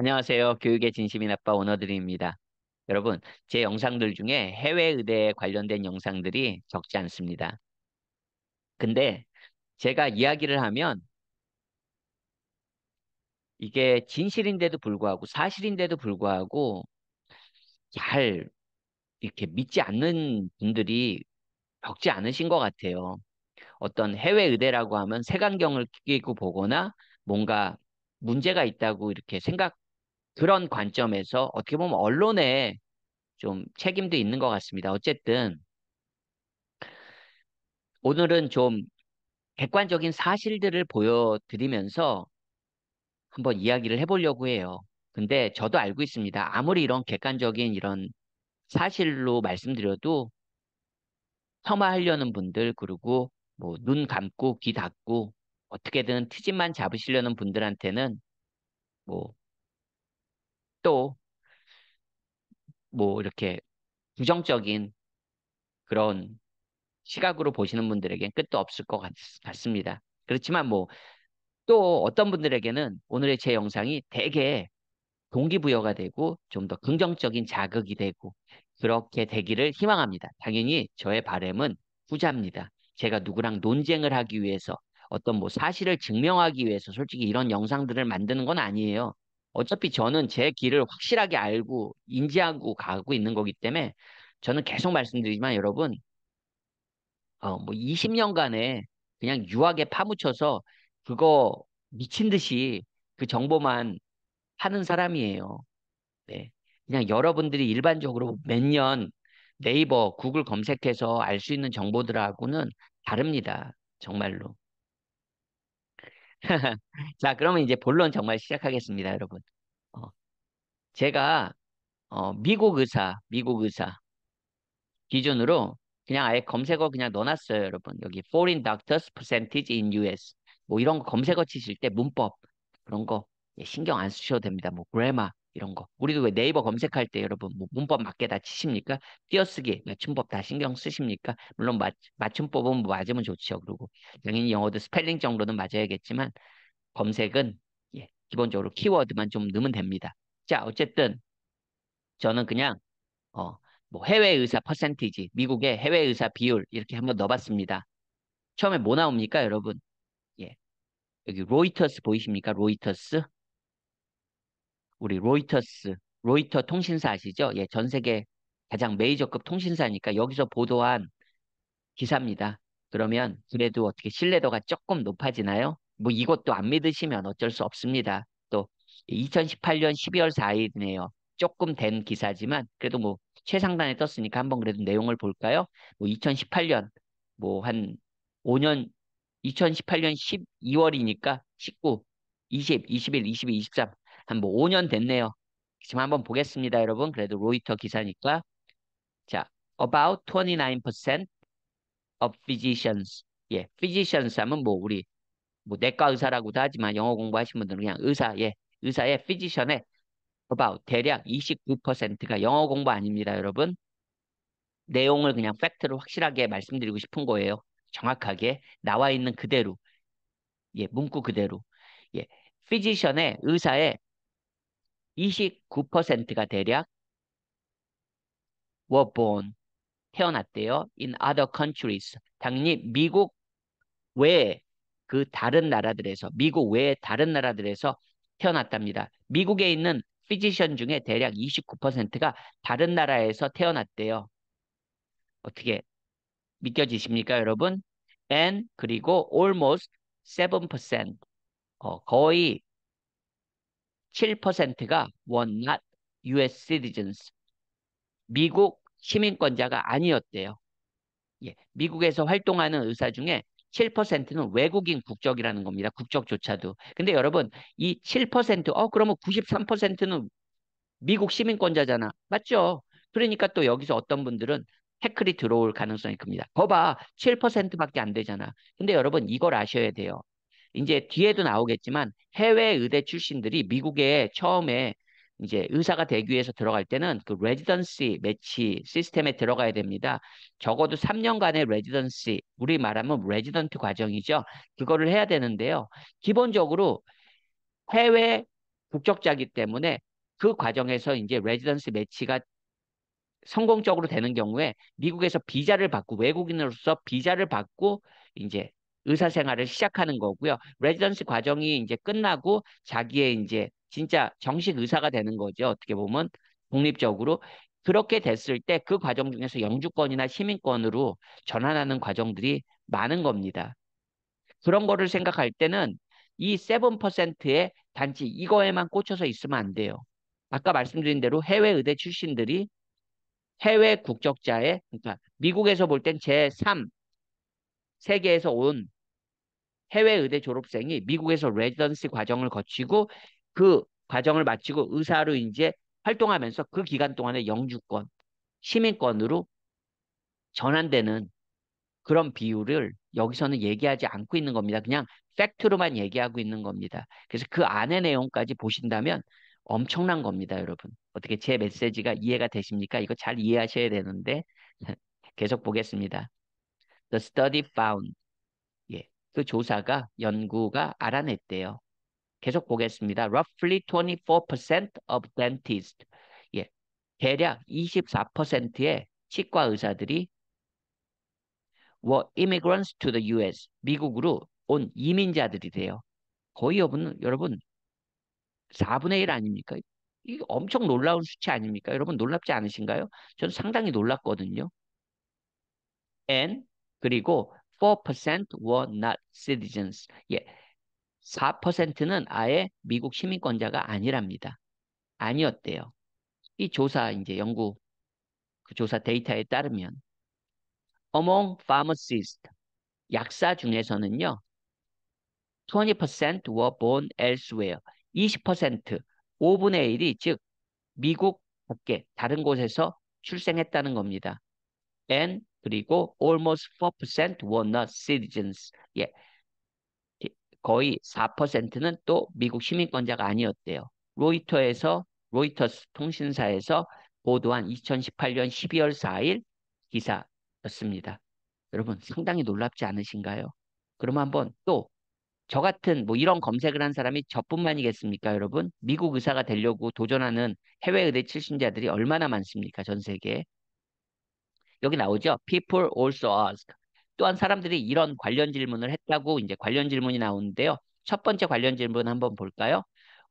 안녕하세요. 교육의 진심인 아빠 오너들입니다 여러분, 제 영상들 중에 해외 의대에 관련된 영상들이 적지 않습니다. 근데 제가 이야기를 하면 이게 진실인데도 불구하고 사실인데도 불구하고 잘 이렇게 믿지 않는 분들이 적지 않으신 것 같아요. 어떤 해외 의대라고 하면 색안경을 끼고 보거나 뭔가 문제가 있다고 이렇게 생각 그런 관점에서 어떻게 보면 언론에 좀 책임도 있는 것 같습니다. 어쨌든 오늘은 좀 객관적인 사실들을 보여드리면서 한번 이야기를 해보려고 해요. 근데 저도 알고 있습니다. 아무리 이런 객관적인 이런 사실로 말씀드려도 폄하하려는 분들 그리고 뭐 눈 감고 귀 닫고 어떻게든 트집만 잡으시려는 분들한테는 뭐 또뭐 이렇게 부정적인 그런 시각으로 보시는 분들에겐 끝도 없을 것 같, 습니다 그렇지만 뭐 또 어떤 분들에게는 오늘의 제 영상이 되게 동기부여가 되고 좀 더 긍정적인 자극이 되고 그렇게 되기를 희망합니다. 당연히 저의 바램은 후자입니다. 제가 누구랑 논쟁을 하기 위해서 어떤 뭐 사실을 증명하기 위해서 솔직히 이런 영상들을 만드는 건 아니에요. 어차피 저는 제 길을 확실하게 알고 인지하고 가고 있는 거기 때문에 저는 계속 말씀드리지만 여러분 어, 뭐 20년간에 그냥 유학에 파묻혀서 그거 미친 듯이 그 정보만 하는 사람이에요. 네. 그냥 여러분들이 일반적으로 몇 년 네이버, 구글 검색해서 알 수 있는 정보들하고는 다릅니다. 정말로. 자, 그러면 이제 본론 정말 시작하겠습니다, 여러분. 어, 제가 어, 미국 의사, 미국 의사 기준으로 그냥 아예 검색어 그냥 넣어놨어요, 여러분. 여기 foreign doctors percentage in US 뭐 이런 거 검색어 치실 때 문법 그런 거 예, 신경 안 쓰셔도 됩니다. 뭐 grammar 이런 거. 우리도 왜 네이버 검색할 때 여러분 뭐 문법 맞게 다 치십니까? 띄어쓰기, 맞춤법 뭐 다 신경 쓰십니까? 물론 맞, 맞춤법은 뭐 맞으면 좋죠. 그리고 당연히 영어도 스펠링 정도는 맞아야겠지만 검색은 예, 기본적으로 키워드만 좀 넣으면 됩니다. 자, 어쨌든 저는 그냥 어, 뭐 해외 의사 퍼센티지, 미국의 해외 의사 비율 이렇게 한번 넣어봤습니다. 처음에 뭐 나옵니까, 여러분? 예, 여기 로이터스 보이십니까? 로이터스 우리 로이터스, 로이터 통신사 아시죠? 예, 전 세계 가장 메이저급 통신사니까 여기서 보도한 기사입니다. 그러면 그래도 어떻게 신뢰도가 조금 높아지나요? 뭐 이것도 안 믿으시면 어쩔 수 없습니다. 또 2018년 12월 4일이네요. 조금 된 기사지만 그래도 뭐 최상단에 떴으니까 한번 그래도 내용을 볼까요? 뭐 2018년 뭐 한 5년 2018년 12월이니까 19, 20, 21, 22, 23 한뭐 5년 됐네요. 지금 한번 보겠습니다, 여러분. 그래도 로이터 기사니까. 자, about 29% of physicians. 예, physicians 하면 뭐 우리 뭐 내과 의사라고도 하지만 영어 공부하신 분들은 그냥 의사, 예, 의사의 physician의 about 대략 29%가 영어 공부 아닙니다, 여러분. 내용을 그냥 팩트를 확실하게 말씀드리고 싶은 거예요. 정확하게 나와 있는 그대로. 예, 문구 그대로. 예, physician의 의사의 29%가 대략 were born, 태어났대요. in other countries. 당연히 미국 외에 그 다른 나라들에서, 미국 외에 다른 나라들에서 태어났답니다. 미국에 있는 피지션 중에 대략 29%가 다른 나라에서 태어났대요. 어떻게 믿겨지십니까, 여러분? and 그리고 almost 7% 어, 거의 7%가 were not US citizens. 미국 시민권자가 아니었대요. 예, 미국에서 활동하는 의사 중에 7%는 외국인 국적이라는 겁니다. 국적조차도. 근데 여러분 이 7%, 어 그러면 93%는 미국 시민권자잖아. 맞죠? 그러니까 또 여기서 어떤 분들은 태클이 들어올 가능성이 큽니다. 거봐 7%밖에 안 되잖아. 근데 여러분 이걸 아셔야 돼요. 이제 뒤에도 나오겠지만 해외 의대 출신들이 미국에 처음에 이제 의사가 되기 위해서 들어갈 때는 그 레지던시 매치 시스템에 들어가야 됩니다. 적어도 3년간의 레지던시, 우리 말하면 레지던트 과정이죠. 그거를 해야 되는데요. 기본적으로 해외 국적자기 때문에 그 과정에서 이제 레지던시 매치가 성공적으로 되는 경우에 미국에서 비자를 받고 외국인으로서 비자를 받고 이제 의사 생활을 시작하는 거고요. 레지던스 과정이 이제 끝나고 자기의 이제 진짜 정식 의사가 되는 거죠. 어떻게 보면 독립적으로 그렇게 됐을 때 그 과정 중에서 영주권이나 시민권으로 전환하는 과정들이 많은 겁니다. 그런 거를 생각할 때는 이 7%의 단지 이거에만 꽂혀서 있으면 안 돼요. 아까 말씀드린 대로 해외 의대 출신들이 해외 국적자의 그러니까 미국에서 볼 땐 제3 세계에서 온 해외 의대 졸업생이 미국에서 레지던시 과정을 거치고 그 과정을 마치고 의사로 이제 활동하면서 그 기간 동안에 영주권, 시민권으로 전환되는 그런 비율을 여기서는 얘기하지 않고 있는 겁니다. 그냥 팩트로만 얘기하고 있는 겁니다. 그래서 그 안의 내용까지 보신다면 엄청난 겁니다, 여러분. 어떻게 제 메시지가 이해가 되십니까? 이거 잘 이해하셔야 되는데 계속 보겠습니다. The study found 그 조사가 연구가 알아냈대요. 계속 보겠습니다. Roughly 24% of dentists. 예. 대략 24%의 치과 의사들이 were immigrants to the US. 미국으로 온 이민자들이 돼요. 거의 여러분, 여러분 4분의 1 아닙니까? 이게 엄청 놀라운 수치 아닙니까? 여러분 놀랍지 않으신가요? 저는 상당히 놀랐거든요. and 그리고 4% were not citizens. 예. 4%는 아예 미국 시민권자가 아니랍니다. 아니었대요. 이 조사 이제 연구 그 조사 데이터에 따르면 among pharmacists 약사 중에서는요. 20% were born elsewhere. 20% 5분의 1이 즉 미국 밖에 다른 곳에서 출생했다는 겁니다. and 그리고 almost 4% were not citizens. 예. 거의 4%는 또 미국 시민권자가 아니었대요. 로이터에서 로이터스 통신사에서 보도한 2018년 12월 4일 기사였습니다. 여러분 상당히 놀랍지 않으신가요? 그럼 한번 또 저 같은 뭐 이런 검색을 한 사람이 저뿐만이겠습니까, 여러분? 미국 의사가 되려고 도전하는 해외 의대 출신자들이 얼마나 많습니까, 전 세계에? 여기 나오죠. People also ask. 또한 사람들이 이런 관련 질문을 했다고 이제 관련 질문이 나오는데요. 첫 번째 관련 질문 한번 볼까요?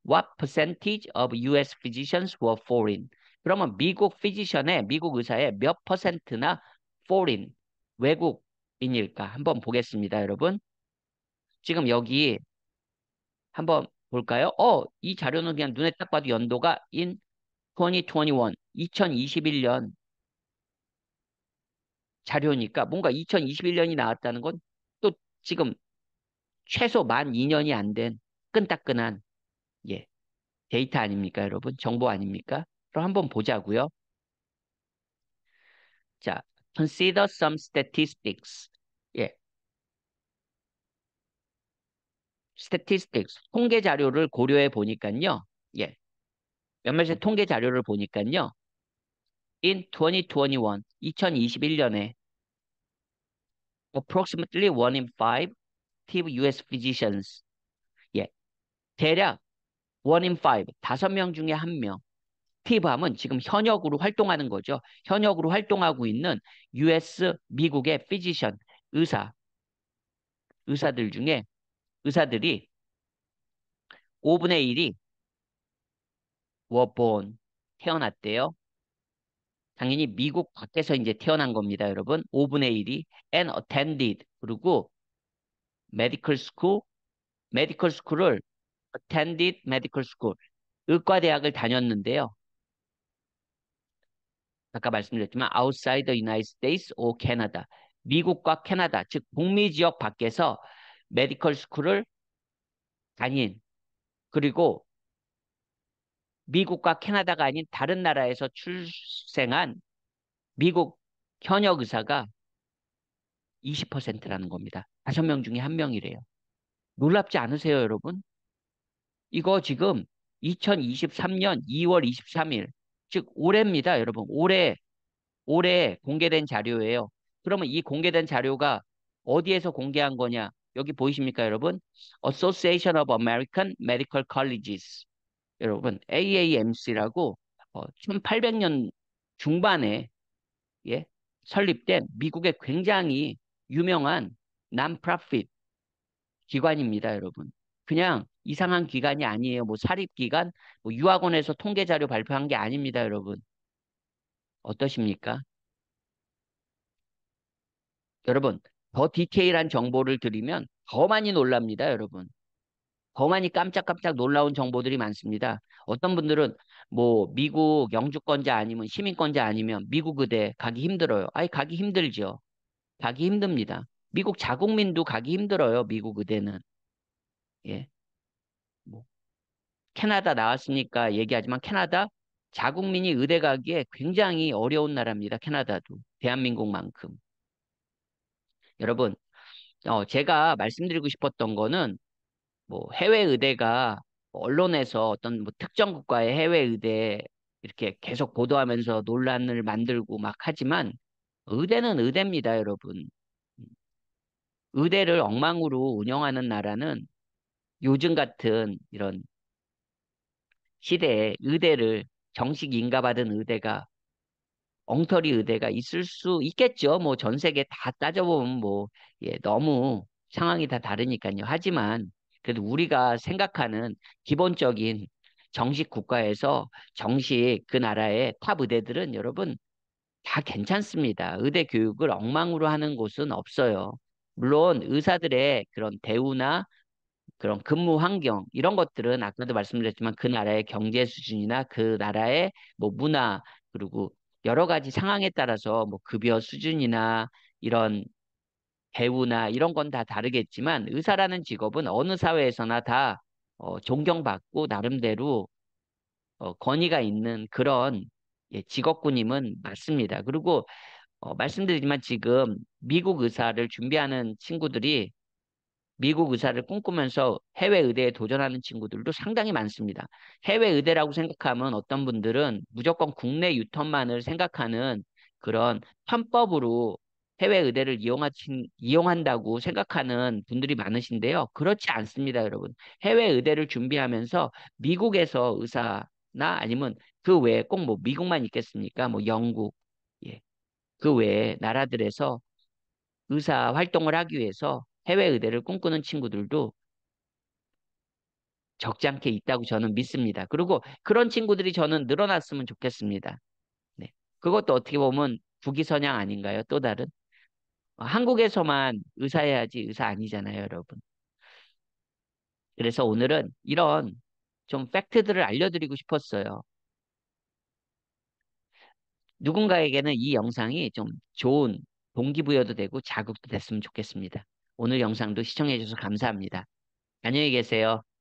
What percentage of U.S. physicians were foreign? 그러면 미국 physician의 미국 의사의 몇 퍼센트나 foreign 외국인일까? 한번 보겠습니다, 여러분. 지금 여기 한번 볼까요? 어, 이 자료는 그냥 눈에 딱 봐도 연도가 in 2021, 2021년 자료니까 뭔가 2021년이 나왔다는 건 또 지금 최소 만 2년이 안 된 끈따끈한 예 데이터 아닙니까 여러분 정보 아닙니까 그럼 한번 보자고요 자 consider some statistics 예 statistics 통계 자료를 고려해 보니까요 예 몇몇의 네. 통계 자료를 보니까요 in 2021 2021년에 approximately one in five active U.S. physicians. 예, 대략 one in five 다섯 명 중에 한 명. 티브함은 지금 현역으로 활동하는 거죠. 현역으로 활동하고 있는 U.S. 미국의 physician 의사 의사들 중에 의사들이 5분의 1이 were born 태어났대요. 당연히 미국 밖에서 이제 태어난 겁니다, 여러분. 5분의 1이 and attended 그리고 medical school, medical school을 attended medical school 의과대학을 다녔는데요. 아까 말씀드렸지만 outside the United States or Canada 미국과 캐나다 즉 북미 지역 밖에서 medical s c h o o l 을 다닌 그리고 미국과 캐나다가 아닌 다른 나라에서 출생한 미국 현역 의사가 20%라는 겁니다. 다섯 명 중에 한 명이래요. 놀랍지 않으세요, 여러분? 이거 지금 2023년 2월 23일, 즉 올해입니다, 여러분. 올해 올해 공개된 자료예요. 그러면 이 공개된 자료가 어디에서 공개한 거냐? 여기 보이십니까, 여러분? Association of American Medical Colleges 여러분 AAMC라고 어, 1800년 중반에 예, 설립된 미국의 굉장히 유명한 난프라핏 기관입니다, 여러분. 그냥 이상한 기관이 아니에요. 뭐 사립기관, 뭐 유학원에서 통계자료 발표한 게 아닙니다, 여러분. 어떠십니까? 여러분, 더 디테일한 정보를 드리면 더 많이 놀랍니다, 여러분. 거만이 깜짝깜짝 놀라운 정보들이 많습니다. 어떤 분들은 뭐 미국 영주권자 아니면 시민권자 아니면 미국 의대 가기 힘들어요. 아니 가기 힘들죠. 가기 힘듭니다. 미국 자국민도 가기 힘들어요. 미국 의대는. 예. 뭐 캐나다 나왔으니까 얘기하지만 캐나다 자국민이 의대 가기에 굉장히 어려운 나라입니다. 캐나다도 대한민국만큼. 여러분, 어, 제가 말씀드리고 싶었던 거는 뭐 해외 의대가 뭐 언론에서 어떤 뭐 특정 국가의 해외 의대 이렇게 계속 보도하면서 논란을 만들고 막 하지만 의대는 의대입니다, 여러분. 의대를 엉망으로 운영하는 나라는 요즘 같은 이런 시대에 의대를 정식 인가받은 의대가 엉터리 의대가 있을 수 있겠죠. 뭐 전 세계 다 따져보면 뭐 예, 너무 상황이 다 다르니까요. 하지만 그래도 우리가 생각하는 기본적인 정식 국가에서 정식 그 나라의 탑 의대들은 여러분 다 괜찮습니다. 의대 교육을 엉망으로 하는 곳은 없어요. 물론 의사들의 그런 대우나 그런 근무 환경 이런 것들은 아까도 말씀드렸지만 그 나라의 경제 수준이나 그 나라의 뭐 문화 그리고 여러 가지 상황에 따라서 뭐 급여 수준이나 이런 배우나 이런 건 다 다르겠지만 의사라는 직업은 어느 사회에서나 다 어, 존경받고 나름대로 어, 권위가 있는 그런 예, 직업군임은 맞습니다. 그리고 어, 말씀드리지만 지금 미국 의사를 준비하는 친구들이 미국 의사를 꿈꾸면서 해외 의대에 도전하는 친구들도 상당히 많습니다. 해외 의대라고 생각하면 어떤 분들은 무조건 국내 유턴만을 생각하는 그런 편법으로 해외 의대를 이용하신, 이용한다고 생각하는 분들이 많으신데요. 그렇지 않습니다, 여러분. 해외 의대를 준비하면서 미국에서 의사나 아니면 그 외에 꼭 뭐 미국만 있겠습니까? 뭐 영국, 예. 그 외에 나라들에서 의사 활동을 하기 위해서 해외 의대를 꿈꾸는 친구들도 적지않게 있다고 저는 믿습니다. 그리고 그런 친구들이 저는 늘어났으면 좋겠습니다. 네. 그것도 어떻게 보면 부기선양 아닌가요? 또 다른? 어, 한국에서만 의사해야지 의사 아니잖아요, 여러분. 그래서 오늘은 이런 좀 팩트들을 알려드리고 싶었어요. 누군가에게는 이 영상이 좀 좋은 동기부여도 되고 자극도 됐으면 좋겠습니다. 오늘 영상도 시청해주셔서 감사합니다. 안녕히 계세요.